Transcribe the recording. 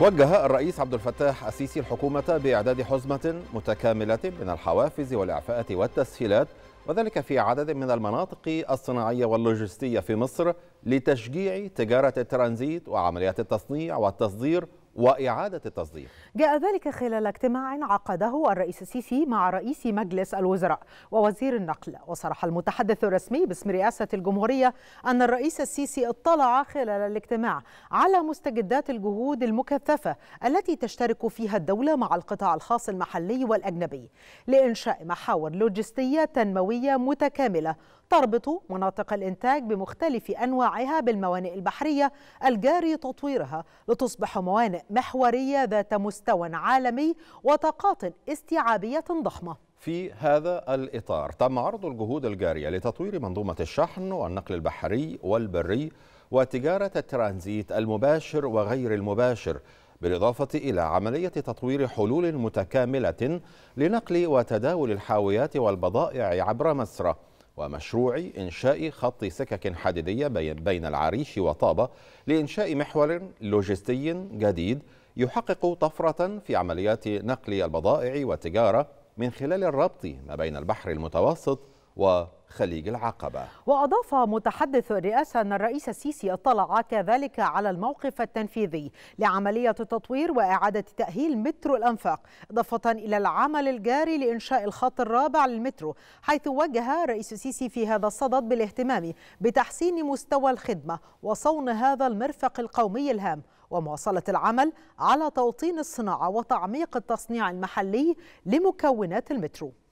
وجه الرئيس عبد الفتاح السيسي الحكومة بإعداد حزمة متكاملة من الحوافز والإعفاءات والتسهيلات وذلك في عدد من المناطق الصناعية واللوجستية في مصر لتشجيع تجارة الترانزيت وعمليات التصنيع والتصدير وإعادة التصدير جاء ذلك خلال اجتماع عقده الرئيس السيسي مع رئيس مجلس الوزراء ووزير النقل وصرح المتحدث الرسمي باسم رئاسة الجمهورية أن الرئيس السيسي اطلع خلال الاجتماع على مستجدات الجهود المكثفة التي تشترك فيها الدولة مع القطاع الخاص المحلي والأجنبي لإنشاء محاور لوجستية تنموية متكاملة تربط مناطق الإنتاج بمختلف أنواعها بالموانئ البحرية الجاري تطويرها لتصبح موانئ محورية ذات مستوى عالمي وطاقات استيعابية ضخمة في هذا الإطار تم عرض الجهود الجارية لتطوير منظومة الشحن والنقل البحري والبري وتجارة الترانزيت المباشر وغير المباشر بالإضافة إلى عملية تطوير حلول متكاملة لنقل وتداول الحاويات والبضائع عبر مصر. ومشروع إنشاء خط سكك حديدية بين العريش وطابة لإنشاء محور لوجستي جديد يحقق طفرة في عمليات نقل البضائع والتجارة من خلال الربط ما بين البحر المتوسط وخليج العقبة وأضاف متحدث الرئاسة أن الرئيس السيسي اطلع كذلك على الموقف التنفيذي لعملية تطوير وإعادة تأهيل مترو الأنفاق إضافة إلى العمل الجاري لإنشاء الخط الرابع للمترو حيث وجه الرئيس السيسي في هذا الصدد بالاهتمام بتحسين مستوى الخدمة وصون هذا المرفق القومي الهام ومواصلة العمل على توطين الصناعة وتعميق التصنيع المحلي لمكونات المترو